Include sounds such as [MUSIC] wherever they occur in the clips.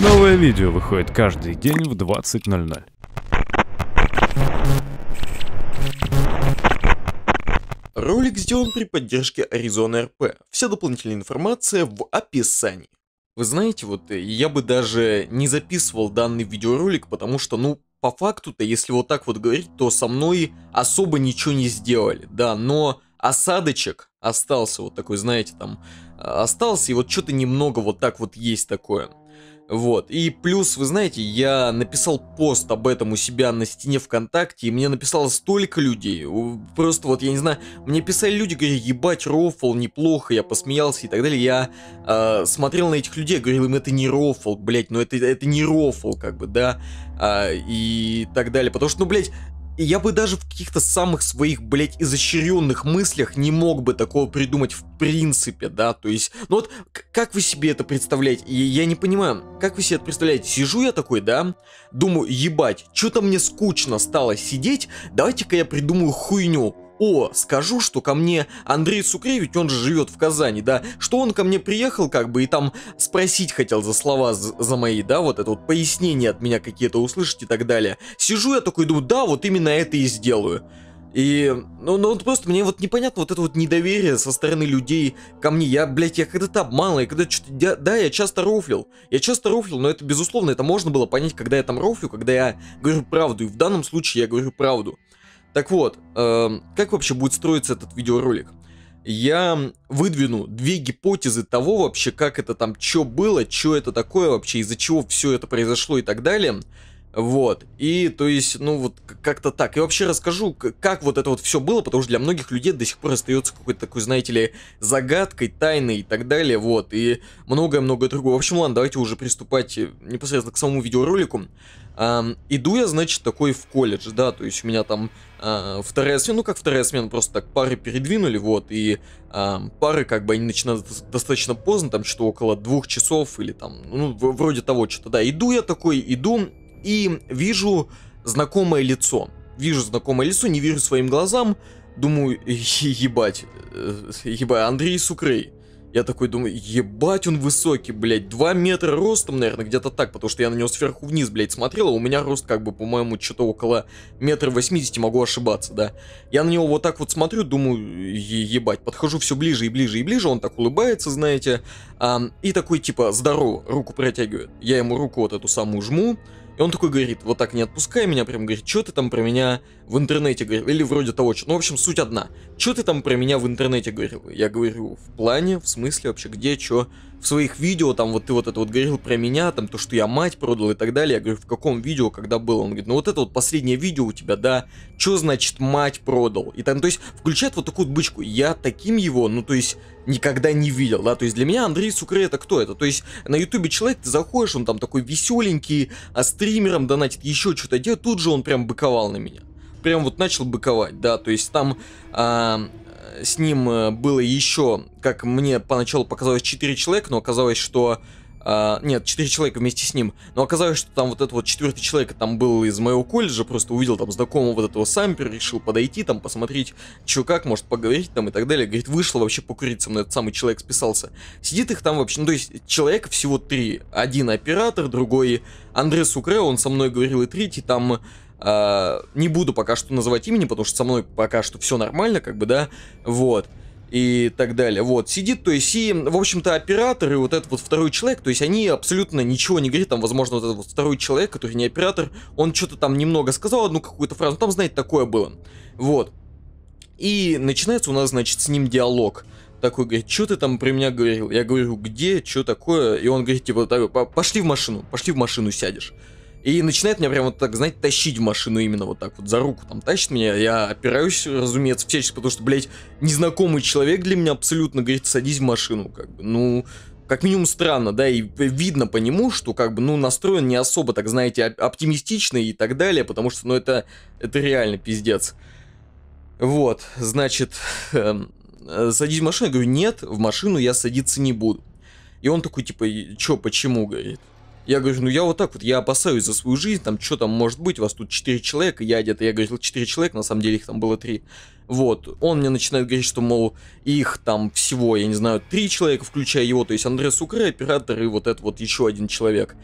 Новое видео выходит каждый день в 20.00. Ролик сделан при поддержке Arizona RP. Вся дополнительная информация в описании. Вы знаете, вот э, я бы даже не записывал данный видеоролик, потому что, ну, по факту-то, если вот так вот говорить, то со мной особо ничего не сделали, да, но осадочек остался вот такой, знаете, там, э, остался, и вот что-то немного вот так вот есть такое. Вот. И плюс, вы знаете, я написал пост об этом у себя на стене ВКонтакте, и мне написало столько людей. Просто вот, я не знаю, мне писали люди, говорили, ебать, рофл, неплохо, я посмеялся и так далее. Я э, смотрел на этих людей, говорил им, это не рофл, блядь, ну это, это не рофл, как бы, да, э, и так далее. Потому что, ну, блядь, я бы даже в каких-то самых своих, блядь, изощренных мыслях не мог бы такого придумать в принципе, да, то есть, ну вот, как вы себе это представляете? Я, я не понимаю, как вы себе это представляете? Сижу я такой, да, думаю, ебать, что-то мне скучно стало сидеть, давайте-ка я придумаю хуйню о, скажу, что ко мне Андрей Сукрей, ведь он же живет в Казани, да, что он ко мне приехал, как бы, и там спросить хотел за слова за мои, да, вот это вот пояснение от меня какие-то услышать и так далее. Сижу я такой, думаю, да, вот именно это и сделаю. И, ну, ну, вот просто мне вот непонятно вот это вот недоверие со стороны людей ко мне. Я, блядь, я когда-то обманул, я когда что-то... Я, да, я часто руфлил, Я часто руфлил, но это, безусловно, это можно было понять, когда я там руфлю, когда я говорю правду. И в данном случае я говорю правду. Так вот, э, как вообще будет строиться этот видеоролик? Я выдвину две гипотезы того вообще, как это там, что было, что это такое вообще, из-за чего все это произошло и так далее. Вот. И, то есть, ну вот как-то так. И вообще расскажу, как вот это вот все было, потому что для многих людей до сих пор остается какой-то такой, знаете ли, загадкой, тайной и так далее. Вот. И многое-многое другое. В общем, ладно, давайте уже приступать э, непосредственно к самому видеоролику. Эм, иду я, значит, такой в колледж, да, то есть у меня там э, вторая смена, ну как вторая смена, просто так пары передвинули, вот, и э, пары как бы они начинают достаточно поздно, там что то около двух часов или там, ну вроде того что-то, да, иду я такой, иду, и вижу знакомое лицо. Вижу знакомое лицо, не вижу своим глазам. Думаю, [LAUGHS] ебать, э, ебать, Андрей Сукрей. Я такой думаю, ебать, он высокий, блядь, 2 метра ростом, наверное, где-то так, потому что я на него сверху вниз, блядь, смотрел, а у меня рост, как бы, по-моему, что-то около метра восьмидесяти, могу ошибаться, да. Я на него вот так вот смотрю, думаю, ебать, подхожу все ближе и ближе и ближе, он так улыбается, знаете, а, и такой, типа, здорово, руку протягивает. Я ему руку вот эту самую жму, он такой говорит, вот так не отпускай меня, прям говорит, что ты там про меня в интернете говорил, или вроде того, что, ну, в общем, суть одна, что ты там про меня в интернете говорил? Я говорю, в плане, в смысле вообще, где, что? в своих видео, там, вот ты вот это вот говорил про меня, там, то, что я мать продал и так далее. Я говорю, в каком видео, когда было? Он говорит, ну вот это вот последнее видео у тебя, да, что значит мать продал? И там, то есть, включает вот такую бычку. Я таким его, ну, то есть, никогда не видел, да, то есть для меня Андрей Сукре это кто это, то есть на ютубе человек, ты заходишь, он там такой веселенький, а стримером донатит, еще что-то делает, тут же он прям быковал на меня, прям вот начал быковать, да, то есть там а, с ним э, было еще, как мне поначалу показалось, 4 человека, но оказалось, что... Uh, нет, 4 человека вместе с ним. Но оказалось, что там вот этот вот четвертый человек там был из моего колледжа, просто увидел там знакомого вот этого сампера, решил подойти там, посмотреть, чё как, может поговорить там и так далее. Говорит, вышло вообще покурить со мной, этот самый человек списался. Сидит их там вообще, ну то есть человек всего три. Один оператор, другой Андрей Сукре, он со мной говорил, и третий там а, не буду пока что называть имени, потому что со мной пока что все нормально, как бы, да, вот и так далее. Вот, сидит, то есть, и, в общем-то, оператор и вот этот вот второй человек, то есть, они абсолютно ничего не говорят, там, возможно, вот этот вот второй человек, который не оператор, он что-то там немного сказал, одну какую-то фразу, там, знаете, такое было. Вот. И начинается у нас, значит, с ним диалог. Такой говорит, что ты там при меня говорил? Я говорю, где, что такое? И он говорит, типа, пошли в машину, пошли в машину сядешь. И начинает меня прям вот так, знаете, тащить в машину именно вот так вот, за руку там тащит меня, я опираюсь, разумеется, всячески, потому что, блядь, незнакомый человек для меня абсолютно говорит, садись в машину, как бы, ну, как минимум странно, да, и видно по нему, что как бы, ну, настроен не особо, так знаете, оптимистично и так далее, потому что, ну, это, это реально пиздец. Вот, значит, эм, садись в машину, я говорю, нет, в машину я садиться не буду. И он такой, типа, чё, почему, говорит. Я говорю, ну я вот так вот, я опасаюсь за свою жизнь, там что там может быть, у вас тут 4 человека, я где-то, я говорил 4 человека, на самом деле их там было 3. Вот, он мне начинает говорить, что, мол, их там всего, я не знаю, 3 человека, включая его, то есть Андре Сукре, оператор и вот это вот еще один человек.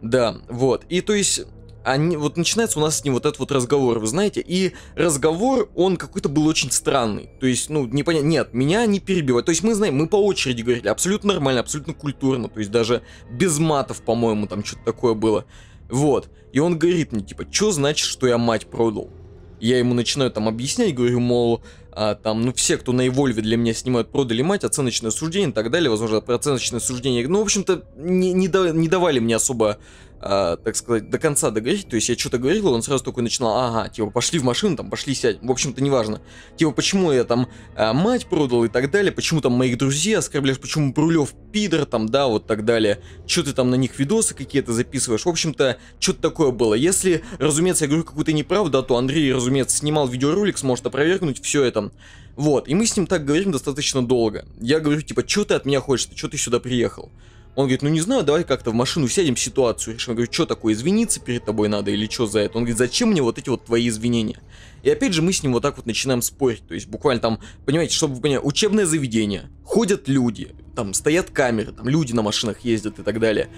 Да, вот, и то есть они, вот начинается у нас с ним вот этот вот разговор, вы знаете, и разговор, он какой-то был очень странный, то есть, ну, не понятно, нет, меня не перебивают, то есть мы знаем, мы по очереди говорили, абсолютно нормально, абсолютно культурно, то есть даже без матов, по-моему, там что-то такое было, вот, и он говорит мне, типа, что значит, что я мать продал? Я ему начинаю там объяснять, говорю, мол, а, там, ну, все, кто на Эвольве для меня снимают, продали мать, оценочное суждение и так далее, возможно, про оценочное суждение. Ну, в общем-то, не, не, да, не давали мне особо а, так сказать, до конца договорить. То есть я что-то говорил, он сразу такой начинал, ага, типа, пошли в машину, там, пошли сядь. В общем-то, неважно. Типа, почему я там а, мать продал и так далее, почему там моих друзей оскорбляешь, почему Брулев пидор там, да, вот так далее. Что ты там на них видосы какие-то записываешь. В общем-то, что-то такое было. Если, разумеется, я говорю какую-то неправду, то Андрей, разумеется, снимал видеоролик, сможет опровергнуть все это. Вот, и мы с ним так говорим достаточно долго. Я говорю, типа, что ты от меня хочешь, что ты сюда приехал? Он говорит, ну не знаю, давай как-то в машину сядем, ситуацию решим. Я говорю, что такое, извиниться перед тобой надо или что за это? Он говорит, зачем мне вот эти вот твои извинения? И опять же мы с ним вот так вот начинаем спорить. То есть буквально там, понимаете, чтобы вы понимали, учебное заведение, ходят люди, там стоят камеры, там люди на машинах ездят и так далее.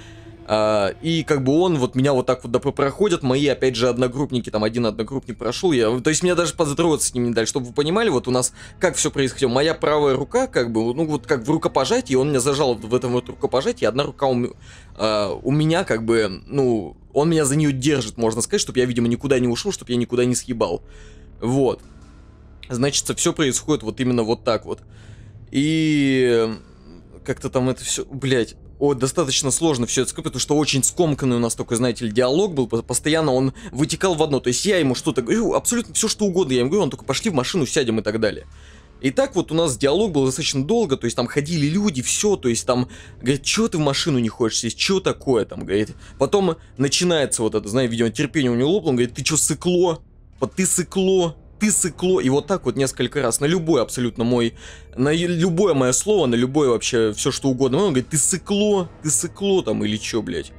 А, и как бы он, вот меня вот так вот ДП мои, опять же, одногруппники, там один одногруппник прошел, я, то есть меня даже поздороваться с ним не дали, чтобы вы понимали, вот у нас как все происходило. Моя правая рука, как бы, ну вот как в рукопожатии, он меня зажал в этом вот рукопожатии, одна рука у, а, у меня как бы, ну, он меня за нее держит, можно сказать, чтобы я, видимо, никуда не ушел, чтобы я никуда не съебал. Вот. Значит, все происходит вот именно вот так вот. И как-то там это все, блять о, достаточно сложно все это скопить, потому что очень скомканный у нас такой, знаете ли, диалог был, постоянно он вытекал в одно, то есть я ему что-то говорю, абсолютно все что угодно, я ему говорю, он только пошли в машину, сядем и так далее. И так вот у нас диалог был достаточно долго, то есть там ходили люди, все, то есть там, говорит, что ты в машину не хочешь сесть, что такое там, говорит. Потом начинается вот это, знаете, видимо, терпение у него лопнуло, он говорит, ты что, сыкло? Вот ты сыкло, ты сыкло, и вот так вот несколько раз, на любой абсолютно мой, на любое мое слово, на любое вообще все что угодно, он говорит, ты сыкло, ты сыкло там или чё, блядь.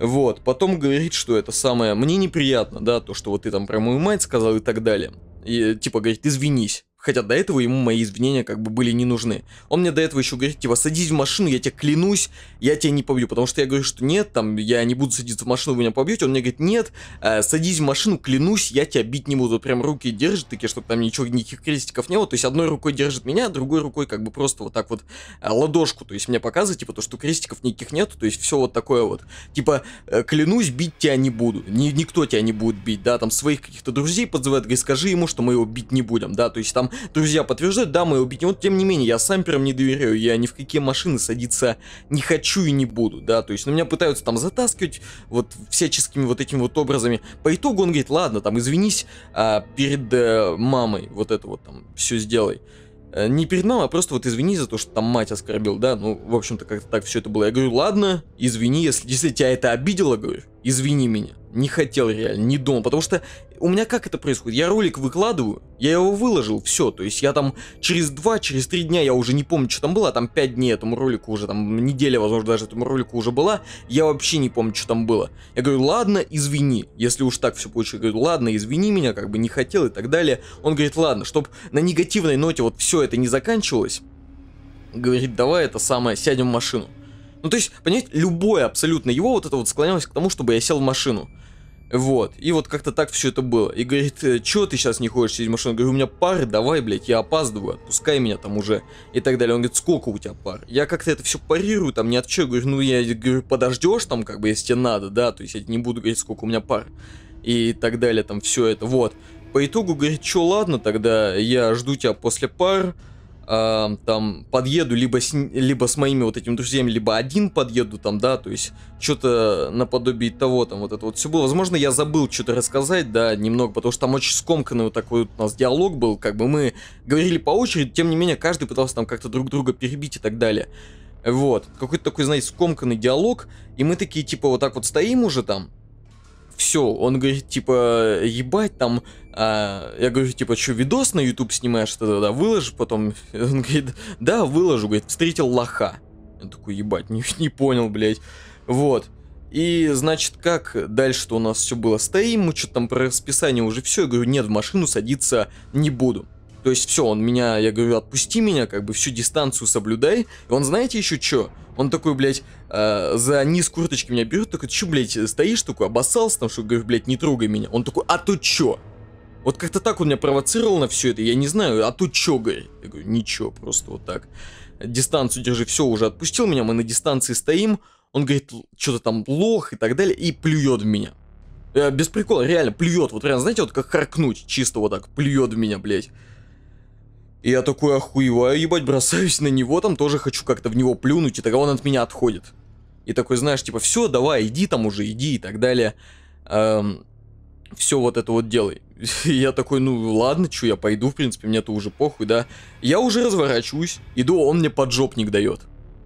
Вот, потом говорит, что это самое, мне неприятно, да, то, что вот ты там про мою мать сказал и так далее. И, типа, говорит, извинись. Хотя до этого ему мои извинения как бы были не нужны. Он мне до этого еще говорит, типа, садись в машину, я тебе клянусь, я тебя не побью. Потому что я говорю, что нет, там, я не буду садиться в машину, вы меня побьете. Он мне говорит, нет, э, садись в машину, клянусь, я тебя бить не буду. Прям руки держит, такие, чтобы там ничего, никаких крестиков не было. То есть одной рукой держит меня, другой рукой как бы просто вот так вот э, ладошку, то есть мне показывает, типа, то, что крестиков никаких нету, то есть все вот такое вот. Типа, э, клянусь, бить тебя не буду. Ни, никто тебя не будет бить, да, там своих каких-то друзей подзывает, говорит, скажи ему, что мы его бить не будем, да, то есть там Друзья, подтверждают, да, мои убить. Вот, тем не менее, я самперам не доверяю, я ни в какие машины садиться не хочу и не буду, да, то есть на ну, меня пытаются там затаскивать вот всяческими вот этими вот образами. По итогу он говорит, ладно, там, извинись а, перед э, мамой, вот это вот там, все сделай э, не перед мамой, а просто вот извини за то, что там мать оскорбил, да, ну, в общем-то, как-то так все это было. Я говорю, ладно, извини, если, если тебя это обидело, говорю, извини меня. Не хотел реально, не думал, потому что у меня как это происходит? Я ролик выкладываю, я его выложил, все, то есть я там через 2, через 3 дня, я уже не помню, что там было, там 5 дней этому ролику уже, там неделя, возможно, даже этому ролику уже была, я вообще не помню, что там было. Я говорю, ладно, извини, если уж так все получилось, я говорю, ладно, извини меня, как бы не хотел и так далее. Он говорит, ладно, чтобы на негативной ноте вот все это не заканчивалось, говорит, давай это самое, сядем в машину. Ну, то есть, понять, любое абсолютно его вот это вот склонялось к тому, чтобы я сел в машину. Вот. И вот как-то так все это было. И говорит, «Э, что ты сейчас не хочешь сидеть в машину? Я говорю, у меня пары, давай, блядь, я опаздываю, отпускай меня там уже. И так далее. Он говорит, сколько у тебя пар? Я как-то это все парирую, там, не отвечаю. Говорю, ну, я говорю, подождешь там, как бы, если тебе надо, да, то есть я не буду говорить, сколько у меня пар. И так далее, там, все это, вот. По итогу, говорит, что, ладно, тогда я жду тебя после пар, э, там подъеду либо с, либо с моими вот этими друзьями, либо один подъеду там, да, то есть что-то наподобие того там вот это вот все было. Возможно, я забыл что-то рассказать, да, немного, потому что там очень скомканный вот такой вот у нас диалог был, как бы мы говорили по очереди, тем не менее каждый пытался там как-то друг друга перебить и так далее. Вот, какой-то такой, знаете, скомканный диалог, и мы такие типа вот так вот стоим уже там, все, он говорит, типа, ебать, там, а, я говорю, типа, что, видос на YouTube снимаешь, что-то, да, выложишь потом? [LAUGHS] Он говорит, да, выложу, говорит, встретил лоха. Я такой, ебать, не, [LAUGHS] не понял, блядь. Вот. И, значит, как дальше-то у нас все было? Стоим, мы что-то там про расписание уже все. Я говорю, нет, в машину садиться не буду. То есть все, он меня, я говорю, отпусти меня, как бы всю дистанцию соблюдай. И он, знаете, еще что? Он такой, блядь, э, за низ курточки меня берет, такой, чё, блядь, стоишь такой, обоссался там, что, говорю, блядь, не трогай меня. Он такой, а тут чё? Вот как-то так он меня провоцировал на все это, я не знаю, а тут чё, говорит? Я говорю, ничего, просто вот так. Дистанцию держи, все, уже отпустил меня, мы на дистанции стоим, он говорит, что-то там лох и так далее, и плюет в меня. Э, без прикола, реально, плюет, вот прям, знаете, вот как харкнуть, чисто вот так, плюет в меня, блядь. И я такой охуеваю, ебать, бросаюсь на него, там тоже хочу как-то в него плюнуть, и тогда он от меня отходит. И такой, знаешь, типа, все, давай, иди там уже, иди и так далее. Эм, все вот это вот делай. [LAUGHS] И я такой, ну ладно, чё, я пойду, в принципе, мне-то уже похуй, да. Я уже разворачиваюсь, иду, он мне поджопник дает.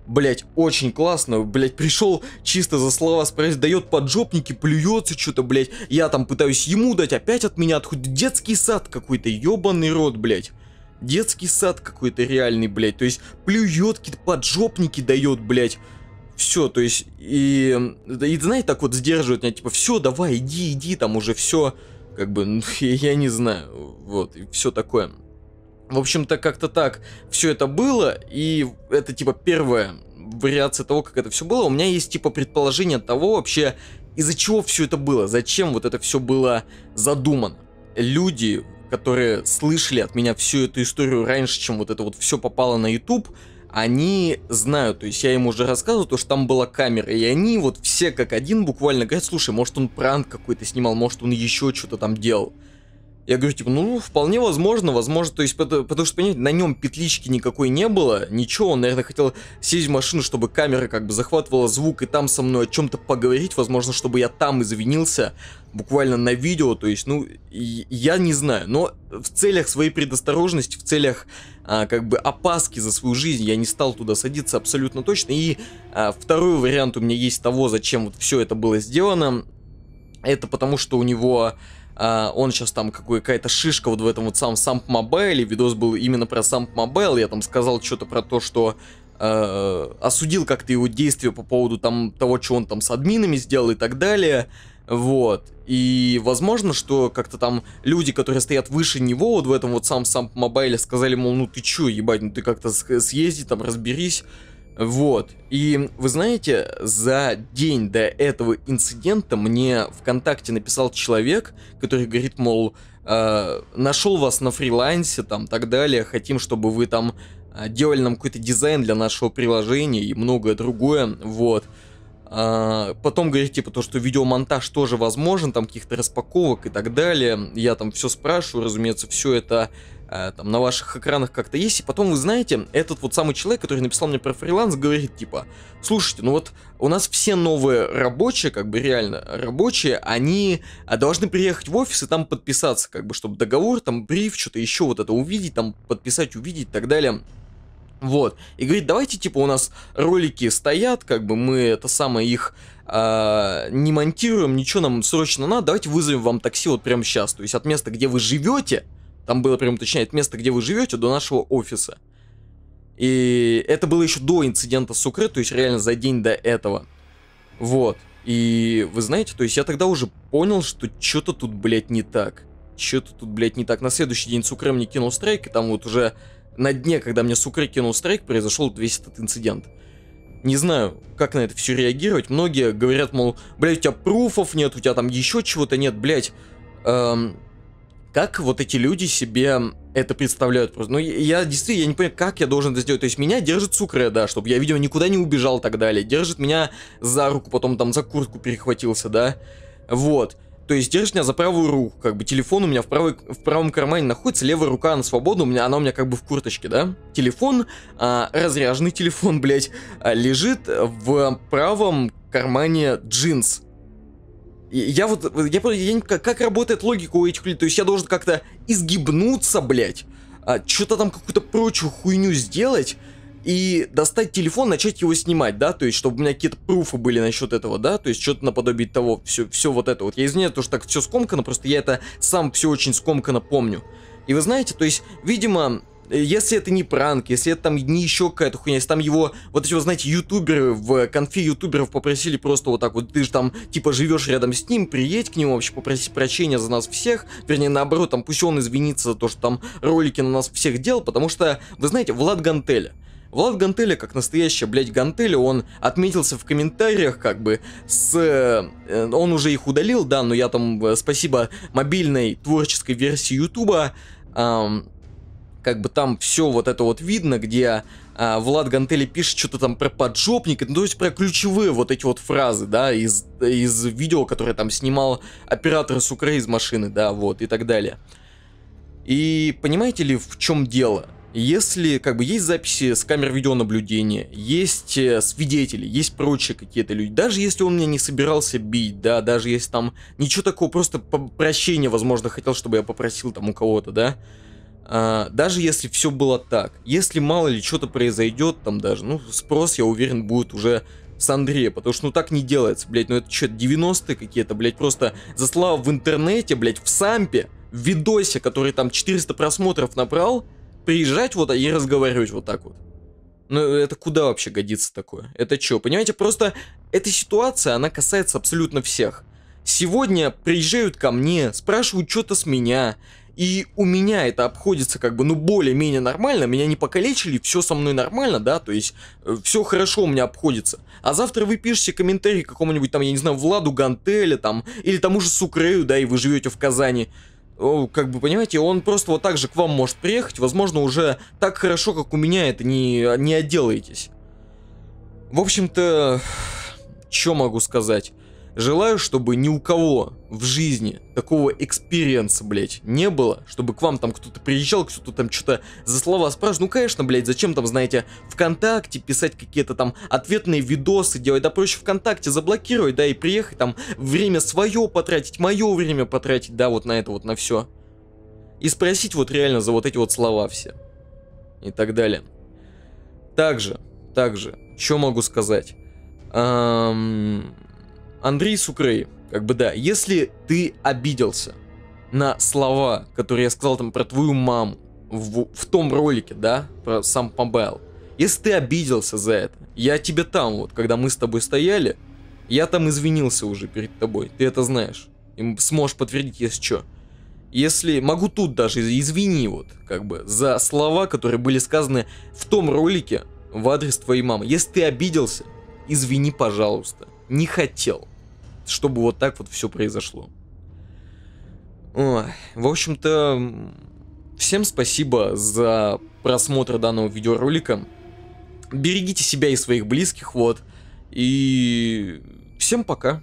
Блять, очень классно, блять, пришел чисто за слова спросить, дает поджопники, плюется что-то, блять. Я там пытаюсь ему дать, опять от меня отходит детский сад какой-то, ебаный рот, блять детский сад какой-то реальный, блядь. То есть плюет, какие-то поджопники дает, блядь. Все, то есть, и, и, знаете, так вот сдерживает меня, типа, все, давай, иди, иди, там уже все, как бы, ну, [LAUGHS] я, не знаю, вот, и все такое. В общем-то, как-то так все это было, и это, типа, первая вариация того, как это все было. У меня есть, типа, предположение того вообще, из-за чего все это было, зачем вот это все было задумано. Люди которые слышали от меня всю эту историю раньше, чем вот это вот все попало на YouTube, они знают, то есть я им уже рассказывал, то, что там была камера, и они вот все как один буквально говорят, слушай, может он пранк какой-то снимал, может он еще что-то там делал. Я говорю, типа, ну, вполне возможно, возможно, то есть, потому, потому что, понимаете, на нем петлички никакой не было, ничего, он, наверное, хотел сесть в машину, чтобы камера как бы захватывала звук и там со мной о чем-то поговорить, возможно, чтобы я там извинился, буквально на видео, то есть, ну, я не знаю, но в целях своей предосторожности, в целях, а, как бы, опаски за свою жизнь я не стал туда садиться абсолютно точно, и а, второй вариант у меня есть того, зачем вот все это было сделано, это потому что у него а, он сейчас там какой, какая-то шишка вот в этом вот сам Самп Мобайле, видос был именно про Самп Мобайл, я там сказал что-то про то, что э, осудил как-то его действия по поводу там того, что он там с админами сделал и так далее, вот, и возможно, что как-то там люди, которые стоят выше него, вот в этом вот сам Самп Мобайле, сказали, мол, ну ты чё, ебать, ну ты как-то съезди там, разберись, вот. И вы знаете, за день до этого инцидента мне ВКонтакте написал человек, который говорит, мол, э, нашел вас на фрилансе, там, так далее, хотим, чтобы вы там э, делали нам какой-то дизайн для нашего приложения и многое другое, вот. А, потом говорит, типа, то, что видеомонтаж тоже возможен, там, каких-то распаковок и так далее. Я там все спрашиваю, разумеется, все это Э, там на ваших экранах как-то есть, и потом вы знаете, этот вот самый человек, который написал мне про фриланс, говорит типа, слушайте, ну вот у нас все новые рабочие, как бы реально рабочие, они э, должны приехать в офис и там подписаться, как бы, чтобы договор, там бриф, что-то еще вот это увидеть, там подписать, увидеть и так далее. Вот. И говорит, давайте, типа, у нас ролики стоят, как бы мы это самое их э, не монтируем, ничего нам срочно надо, давайте вызовем вам такси вот прямо сейчас. То есть от места, где вы живете, там было прям, точнее, место, где вы живете, до нашего офиса. И это было еще до инцидента с Укры, то есть реально за день до этого. Вот. И вы знаете, то есть я тогда уже понял, что что-то тут, блядь, не так. Что-то тут, блядь, не так. На следующий день Сукры мне кинул страйк, и там вот уже на дне, когда мне Сукры кинул страйк, произошел весь этот инцидент. Не знаю, как на это все реагировать. Многие говорят, мол, блядь, у тебя пруфов нет, у тебя там еще чего-то нет, блядь. Эм, как вот эти люди себе это представляют просто. Ну, я действительно, я не понимаю, как я должен это сделать. То есть меня держит Сукре, да, чтобы я, видимо, никуда не убежал и так далее. Держит меня за руку, потом там за куртку перехватился, да. Вот. То есть держит меня за правую руку, как бы телефон у меня в, правой, в правом кармане находится, левая рука на свободу, у меня, она у меня как бы в курточке, да? Телефон, а, разряженный телефон, блядь, а, лежит в правом кармане джинс, я вот, я, я, я как, как работает логика у этих людей, то есть я должен как-то изгибнуться, блядь, а, что-то там какую-то прочую хуйню сделать и достать телефон, начать его снимать, да, то есть чтобы у меня какие-то пруфы были насчет этого, да, то есть что-то наподобие того, все, все вот это вот. Я извиняюсь, то что так все скомкано, просто я это сам все очень скомкано помню. И вы знаете, то есть, видимо, если это не пранк, если это там не еще какая-то хуйня, если там его, вот эти вот, знаете, ютуберы в конфе ютуберов попросили просто вот так вот, ты же там, типа, живешь рядом с ним, приедь к нему, вообще попроси прощения за нас всех, вернее, наоборот, там, пусть он извинится за то, что там ролики на нас всех делал, потому что, вы знаете, Влад Гантеля, Влад Гантеля, как настоящая, блядь, Гантеля, он отметился в комментариях, как бы, с... Э, он уже их удалил, да, но я там, э, спасибо мобильной творческой версии Ютуба, эм, как бы там все вот это вот видно, где а, Влад Гантели пишет что-то там про поджопника, ну, то есть про ключевые вот эти вот фразы, да, из, из видео, которое там снимал оператор с Украины из машины, да, вот, и так далее. И понимаете ли, в чем дело? Если, как бы, есть записи с камер видеонаблюдения, есть э, свидетели, есть прочие какие-то люди, даже если он меня не собирался бить, да, даже если там ничего такого, просто прощения, возможно, хотел, чтобы я попросил там у кого-то, да, а, даже если все было так, если мало ли что-то произойдет, там даже, ну, спрос, я уверен, будет уже с Андрея, потому что ну так не делается, блядь, ну это что, 90-е какие-то, блядь, просто за слава в интернете, блядь, в сампе, в видосе, который там 400 просмотров набрал, приезжать вот и разговаривать вот так вот. Ну это куда вообще годится такое? Это что, понимаете, просто эта ситуация, она касается абсолютно всех. Сегодня приезжают ко мне, спрашивают что-то с меня, и у меня это обходится как бы, ну, более-менее нормально, меня не покалечили, все со мной нормально, да, то есть э, все хорошо у меня обходится. А завтра вы пишете комментарий какому-нибудь там, я не знаю, Владу Гантеля там, или тому же Сукрею, да, и вы живете в Казани. как бы, понимаете, он просто вот так же к вам может приехать, возможно, уже так хорошо, как у меня, это не, не отделаетесь. В общем-то, что могу сказать? Желаю, чтобы ни у кого в жизни такого экспириенса, блядь, не было, чтобы к вам там кто-то приезжал, кто-то там что-то за слова спрашивает. Ну, конечно, блядь, зачем там, знаете, ВКонтакте писать какие-то там ответные видосы делать, да проще ВКонтакте заблокировать, да, и приехать там время свое потратить, мое время потратить, да, вот на это вот, на все. И спросить вот реально за вот эти вот слова все. И так далее. Также, также, что могу сказать? Эм... Андрей Сукрей, как бы да, если ты обиделся на слова, которые я сказал там про твою маму в, в том ролике, да, про сам Памбел, если ты обиделся за это, я тебе там вот, когда мы с тобой стояли, я там извинился уже перед тобой, ты это знаешь, и сможешь подтвердить, если что. Если могу тут даже извини вот, как бы, за слова, которые были сказаны в том ролике в адрес твоей мамы. Если ты обиделся, извини, пожалуйста не хотел, чтобы вот так вот все произошло. Ой, в общем-то, всем спасибо за просмотр данного видеоролика. Берегите себя и своих близких, вот. И всем пока.